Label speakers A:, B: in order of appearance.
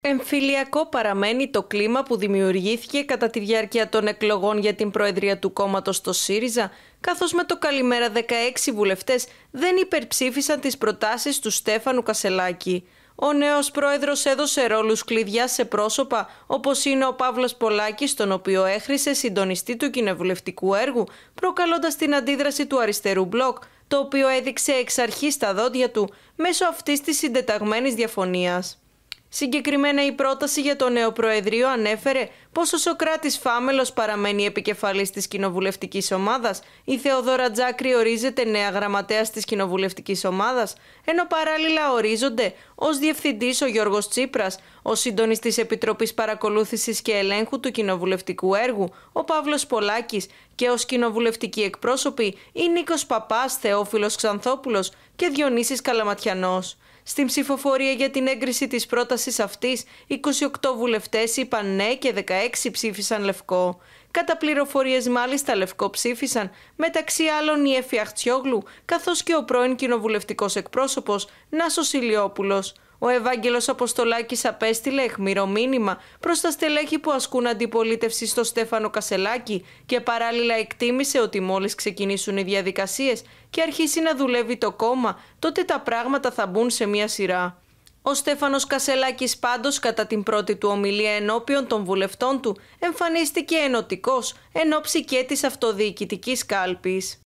A: Εμφυλιακό παραμένει το κλίμα που δημιουργήθηκε κατά τη διάρκεια των εκλογών για την Προεδρία του κόμματος στο ΣΥΡΙΖΑ, καθώς με το καλημέρα 16 βουλευτές δεν υπερψήφισαν τις προτάσεις του Στέφανου Κασελάκη. Ο νέος πρόεδρος έδωσε ρόλους κλειδιά σε πρόσωπα όπως είναι ο Παύλος Πολάκης, τον οποίο έχρισε συντονιστή του κοινοβουλευτικού έργου, προκαλώντας την αντίδραση του αριστερού μπλοκ, το οποίο έδειξε εξ αρχής στα δόντια του μέσω αυτής της συντεταγμένης διαφωνίας. Συγκεκριμένα η πρόταση για το νέο Προεδρείο ανέφερε πως ο Σοκράτης Φάμελος παραμένει επικεφαλής της κοινοβουλευτικής ομάδας, η Θεοδόρα Τζάκρη ορίζεται νέα γραμματέας της κοινοβουλευτικής ομάδας, ενώ παράλληλα ορίζονται ως διευθυντής ο Γιώργος Τσίπρας, ο συντονιστής Επιτροπής Παρακολούθησης και Ελέγχου του Κοινοβουλευτικού Έργου, ο Παύλος Πολάκης και ως κοινοβουλευτικοί εκπρόσωποι η Νίκος Παπάς, Θεόφιλος Ξανθόπουλος και Διονύσης Καλαματιανός. Στην ψηφοφορία για την έγκριση της πρότασης αυτής, 28 βουλευτές είπαν ναι και έξι ψήφισαν λευκό. Κατά πληροφορίες μάλιστα λευκό ψήφισαν μεταξύ άλλων η Εφη Αχτσιόγλου καθώς και ο πρώην κοινοβουλευτικός εκπρόσωπος Νάσος Ηλιόπουλος. Ο Ευάγγελος Αποστολάκης απέστειλε αιχμηρό μήνυμα προς τα στελέχη που ασκούν αντιπολίτευση στο Στέφανο Κασελάκη και παράλληλα εκτίμησε ότι μόλις ξεκινήσουν οι διαδικασίες και αρχίσει να δουλεύει το κόμμα, τότε τα πράγματα θα μπουν σε μια σειρά. Ο Στέφανος Κασελάκης πάντως κατά την πρώτη του ομιλία ενώπιον των βουλευτών του εμφανίστηκε ενωτικός εν ώψη και της αυτοδιοικητικής κάλπης.